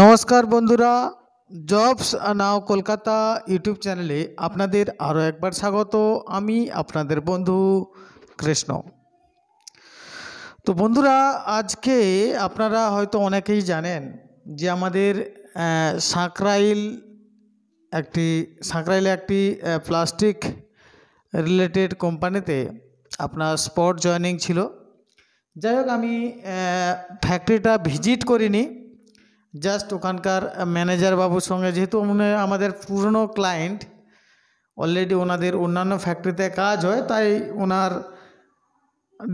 নমস্কার বন্ধুরা jobs now Kolkata YouTube চ্যানেলে আপনাদের আরও একবার স্বাগত আমি আপনাদের বন্ধু কৃষ্ণ তো বন্ধুরা আজকে আপনারা হয়তো অনেকেই জানেন যে আমাদের সাঁকরাইল একটি সাঁকরাইলে একটি প্লাস্টিক রিলেটেড কোম্পানিতে আপনার স্পট জয়নিং ছিল যাই হোক আমি ফ্যাক্টরিটা ভিজিট করিনি জাস্ট ওখানকার ম্যানেজার বাবুর সঙ্গে যেহেতু উনি আমাদের পুরনো ক্লায়েন্ট অলরেডি ওনাদের অন্যান্য ফ্যাক্টরিতে কাজ হয় তাই ওনার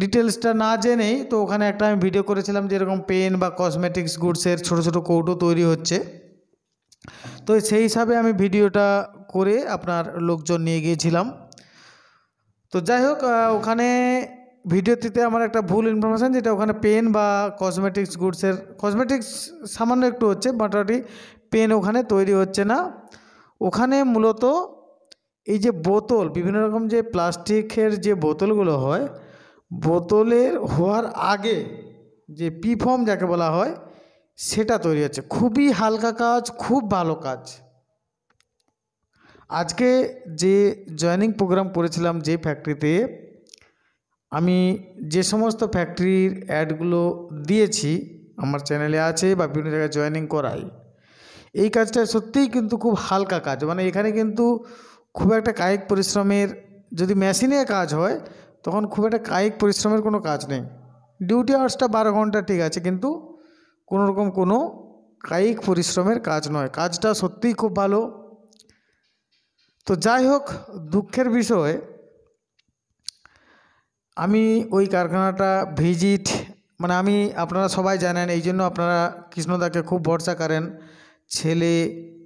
ডিটেলসটা না জেনেই তো ওখানে একটা আমি ভিডিও করেছিলাম যেরকম পেন বা কসমেটিক্স গুডসের ছোট ছোট কৌটো তৈরি হচ্ছে তো সেই হিসাবে আমি ভিডিওটা করে আপনার লোকজন নিয়ে গিয়েছিলাম তো যাই হোক ওখানে ভিডিওটিতে আমার একটা ভুল ইনফরমেশান যেটা ওখানে পেন বা কসমেটিক্স গুডসের কসমেটিক্স সামান্য একটু হচ্ছে মোটামুটি পেন ওখানে তৈরি হচ্ছে না ওখানে মূলত এই যে বোতল বিভিন্ন রকম যে প্লাস্টিকের যে বোতলগুলো হয় বোতলের হওয়ার আগে যে পি ফর্ম যাকে বলা হয় সেটা তৈরি হচ্ছে খুবই হালকা কাজ খুব ভালো কাজ আজকে যে জয়নিং প্রোগ্রাম করেছিলাম যে ফ্যাক্টরিতে আমি যে সমস্ত ফ্যাক্টরির অ্যাডগুলো দিয়েছি আমার চ্যানেলে আছে বা বিভিন্ন জায়গায় জয়েনিং করাই এই কাজটা সত্যিই কিন্তু খুব হালকা কাজ মানে এখানে কিন্তু খুব একটা কায়িক পরিশ্রমের যদি মেশিনে কাজ হয় তখন খুব একটা কায়িক পরিশ্রমের কোনো কাজ নেই ডিউটি আওয়ার্সটা বারো ঘন্টা ঠিক আছে কিন্তু কোনো রকম কোনো কায়িক পরিশ্রমের কাজ নয় কাজটা সত্যিই খুব ভালো তো যাই হোক দুঃখের বিষয় আমি ওই কারখানাটা ভিজিট মানে আমি আপনারা সবাই জানেন এই জন্য আপনারা কৃষ্ণদাকে খুব ভরসা করেন ছেলে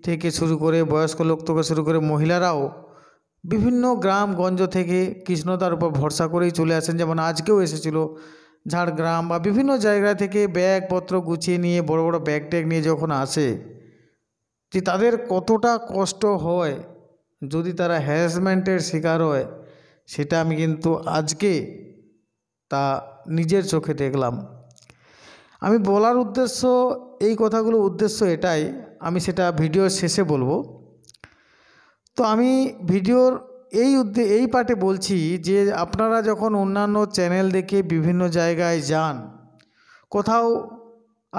থেকে শুরু করে বয়স্ক লোক থেকে শুরু করে মহিলারাও বিভিন্ন গ্রামগঞ্জ থেকে কৃষ্ণদার উপর ভরসা করেই চলে আসেন যেমন আজকেও এসেছিল ঝাড়গ্রাম বা বিভিন্ন জায়গা থেকে ব্যাগপত্র গুছিয়ে নিয়ে বড় বড় ব্যাগ ট্যাগ নিয়ে যখন আসে যে তাদের কতটা কষ্ট হয় যদি তারা হ্যারাসমেন্টের শিকার হয় সেটা আমি কিন্তু আজকে তা নিজের চোখে দেখলাম আমি বলার উদ্দেশ্য এই কথাগুলো উদ্দেশ্য এটাই আমি সেটা ভিডিওর শেষে বলবো তো আমি ভিডিওর এই উদ্দে এই পার্টে বলছি যে আপনারা যখন অন্যান্য চ্যানেল দেখে বিভিন্ন জায়গায় যান কোথাও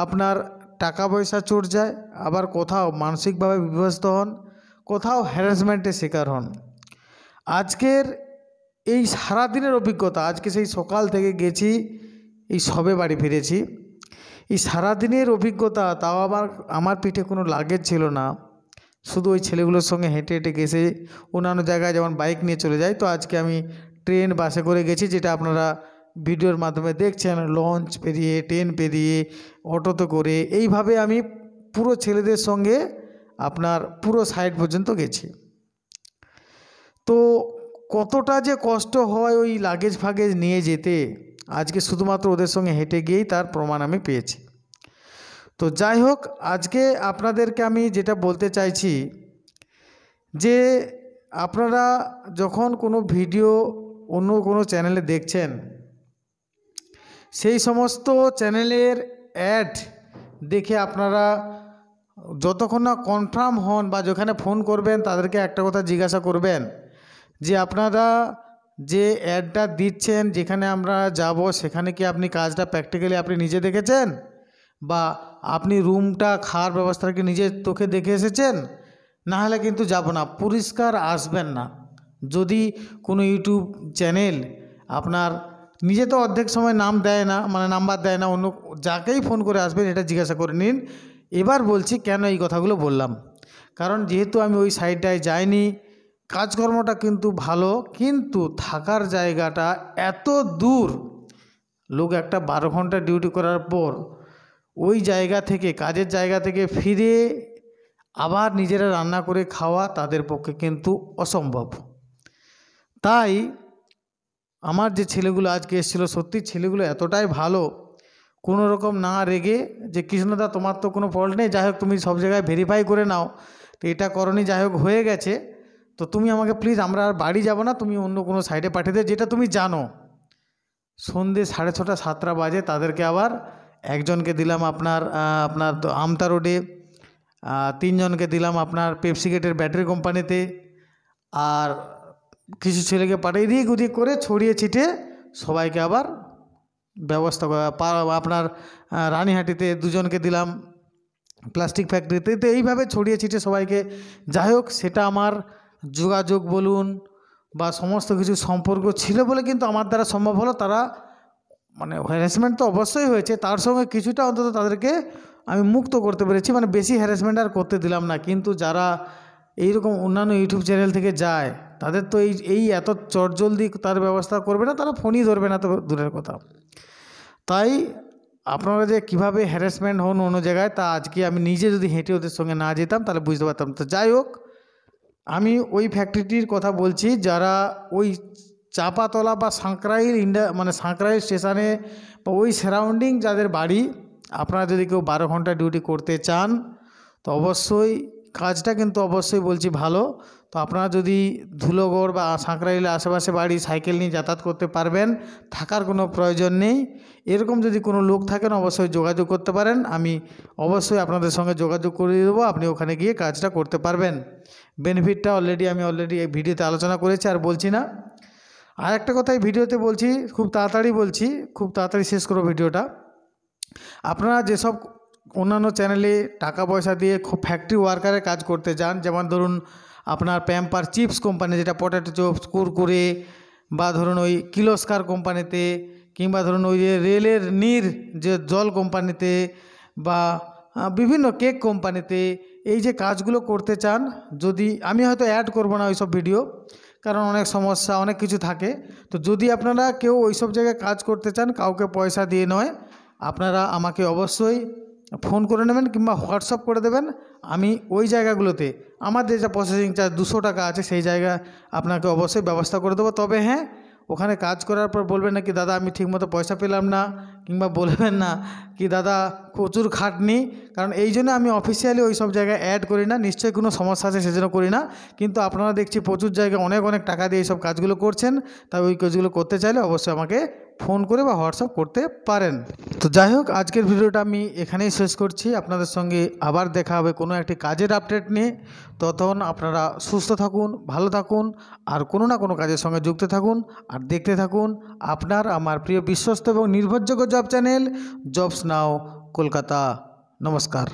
আপনার টাকা পয়সা চোর যায় আবার কোথাও মানসিকভাবে বিভ্যস্ত হন কোথাও হ্যারাসমেন্টের শিকার হন আজকের এই সারাদিনের অভিজ্ঞতা আজকে সেই সকাল থেকে গেছি এই সবে বাড়ি ফিরেছি এই সারাদিনের অভিজ্ঞতা তাও আমার আমার পিঠে কোনো লাগেজ ছিল না শুধু ওই ছেলেগুলোর সঙ্গে হেঁটে হেঁটে গেছে অন্যান্য জায়গায় যেমন বাইক নিয়ে চলে যায় তো আজকে আমি ট্রেন বাসে করে গেছি যেটা আপনারা ভিডিওর মাধ্যমে দেখছেন লঞ্চ পেরিয়ে ট্রেন পেরিয়ে অটোতে করে এইভাবে আমি পুরো ছেলেদের সঙ্গে আপনার পুরো সাইড পর্যন্ত গেছি তো কতটা যে কষ্ট হয় ওই লাগেজ ফাগেজ নিয়ে যেতে আজকে শুধুমাত্র ওদের সঙ্গে হেঁটে গিয়েই তার প্রমাণ আমি পেয়েছি তো যাই হোক আজকে আপনাদেরকে আমি যেটা বলতে চাইছি যে আপনারা যখন কোনো ভিডিও অন্য কোনো চ্যানেলে দেখছেন সেই সমস্ত চ্যানেলের অ্যাড দেখে আপনারা যতক্ষণ না কনফার্ম হন বা যেখানে ফোন করবেন তাদেরকে একটা কথা জিজ্ঞাসা করবেন যে আপনারা যে অ্যাডটা দিচ্ছেন যেখানে আমরা যাব সেখানে কি আপনি কাজটা প্র্যাকটিক্যালি আপনি নিজে দেখেছেন বা আপনি রুমটা খাওয়ার কি নিজের তোকে দেখে এসেছেন না হলে কিন্তু যাব না পরিষ্কার আসবেন না যদি কোনো ইউটিউব চ্যানেল আপনার নিজে তো অর্ধেক সময় নাম দেয় না মানে নাম্বার দেয় না অন্য যাকেই ফোন করে আসবেন এটা জিজ্ঞাসা করে নিন এবার বলছি কেন এই কথাগুলো বললাম কারণ যেহেতু আমি ওই সাইডটায় যাইনি কাজকর্মটা কিন্তু ভালো কিন্তু থাকার জায়গাটা এত দূর লোক একটা বারো ঘন্টা ডিউটি করার পর ওই জায়গা থেকে কাজের জায়গা থেকে ফিরে আবার নিজেরা রান্না করে খাওয়া তাদের পক্ষে কিন্তু অসম্ভব তাই আমার যে ছেলেগুলো আজকে এসেছিলো সত্যি ছেলেগুলো এতটাই ভালো কোনো রকম না রেগে যে কৃষ্ণদা তোমার তো কোনো ফল্ট নেই যাই হোক তুমি সব জায়গায় ভেরিফাই করে নাও তো এটা করণই যাই হোক হয়ে গেছে তো তুমি আমাকে প্লিজ আমরা আর বাড়ি যাব না তুমি অন্য কোনো সাইডে পাঠিয়ে দেবে যেটা তুমি জানো সন্ধে সাড়ে ছটা সাতটা বাজে তাদেরকে আবার একজনকে দিলাম আপনার আপনার আমতা রোডে তিনজনকে দিলাম আপনার পেপসিগেটের ব্যাটারি কোম্পানিতে আর কিছু ছেলেকে পাঠিয়ে দিয়ে ওদিক করে ছড়িয়ে ছিটে সবাইকে আবার ব্যবস্থা করা আপনার রানীহাটিতে দুজনকে দিলাম প্লাস্টিক ফ্যাক্টরিতে তো এইভাবে ছড়িয়ে ছিটে সবাইকে যাই হোক সেটা আমার যোগাযোগ বলুন বা সমস্ত কিছু সম্পর্ক ছিল বলে কিন্তু আমার দ্বারা সম্ভব হলো তারা মানে হ্যারাসমেন্ট তো অবশ্যই হয়েছে তার সঙ্গে কিছুটা অন্তত তাদেরকে আমি মুক্ত করতে পেরেছি মানে বেশি হ্যারাসমেন্ট আর করতে দিলাম না কিন্তু যারা এইরকম অন্যান্য ইউটিউব চ্যানেল থেকে যায় তাদের তো এই এই এত চটজলদি তার ব্যবস্থা করবে না তারা ফোনই ধরবে না তো দূরের কথা তাই আপনারা যে কীভাবে হ্যারাসমেন্ট হন অন্য জায়গায় তা আজকে আমি নিজে যদি হেঁটে ওদের সঙ্গে না যেতাম তাহলে বুঝতে পারতাম তো যাই হোক আমি ওই ফ্যাক্টরিটির কথা বলছি যারা ওই চাপাতলা বা সাঁকরাইল ইন্ডা মানে সাঁকরাইল স্টেশনে বা ওই সারাউন্ডিং যাদের বাড়ি আপনারা যদি কেউ বারো ঘন্টা ডিউটি করতে চান তো অবশ্যই কাজটা কিন্তু অবশ্যই বলছি ভালো তো আপনারা যদি ধুলোগড় বা সাঁকরাইলের আশেপাশে বাড়ি সাইকেল নিয়ে যাতায়াত করতে পারবেন থাকার কোনো প্রয়োজন নেই এরকম যদি কোনো লোক থাকেন অবশ্যই যোগাযোগ করতে পারেন আমি অবশ্যই আপনাদের সঙ্গে যোগাযোগ করে দেবো আপনি ওখানে গিয়ে কাজটা করতে পারবেন বেনিফিটটা অলরেডি আমি অলরেডি এই ভিডিওতে আলোচনা করেছি আর বলছি না আর একটা কথা এই ভিডিওতে বলছি খুব তাড়াতাড়ি বলছি খুব তাড়াতাড়ি শেষ করো ভিডিওটা আপনারা যেসব অন্যান্য চ্যানেলে টাকা পয়সা দিয়ে খুব ফ্যাক্টরি ওয়ার্কারের কাজ করতে যান যেমন ধরুন আপনার প্যাম্পার চিপস কোম্পানি যেটা পটেটো চপস কুরকুরে বা ধরুন ওই কিলোস্কার কোম্পানিতে কিংবা ধরুন ওই যে রেলের নীর যে জল কোম্পানিতে বা বিভিন্ন কেক কোম্পানিতে এই যে কাজগুলো করতে চান যদি আমি হয়তো অ্যাড করব না ওইসব ভিডিও কারণ অনেক সমস্যা অনেক কিছু থাকে তো যদি আপনারা কেউ ওইসব জায়গায় কাজ করতে চান কাউকে পয়সা দিয়ে নয় আপনারা আমাকে অবশ্যই ফোন করে নেবেন কিংবা হোয়াটসঅ্যাপ করে দেবেন আমি ওই জায়গাগুলোতে আমাদের যা প্রসেসিং চার্জ দুশো টাকা আছে সেই জায়গা আপনাকে অবশ্যই ব্যবস্থা করে দেবো তবে হ্যাঁ ওখানে কাজ করার পর বলবেন না কি দাদা আমি ঠিকমতো পয়সা পেলাম না কিংবা বলবেন না কি দাদা প্রচুর খাটনি কারণ এই জন্য আমি অফিসিয়ালি ওই সব জায়গায় অ্যাড করি না নিশ্চয়ই কোনো সমস্যা আছে সেজন্য করি না কিন্তু আপনারা দেখছি প্রচুর জায়গায় অনেক অনেক টাকা দিয়ে এই সব কাজগুলো করছেন তাই ওই কাজগুলো করতে চাইলে অবশ্যই আমাকে ফোন করে বা হোয়াটসঅ্যাপ করতে পারেন তো যাই হোক আজকের ভিডিওটা আমি এখানেই শেষ করছি আপনাদের সঙ্গে আবার দেখা হবে কোনো একটি কাজের আপডেট নিয়ে ততক্ষণ আপনারা সুস্থ থাকুন ভালো থাকুন আর কোনো না কোনো কাজের সঙ্গে যুক্ত থাকুন আর দেখতে থাকুন আপনার আমার প্রিয় বিশ্বস্ত এবং নির্ভরযোগ্য job channel jobs now Kolkata নমস্কার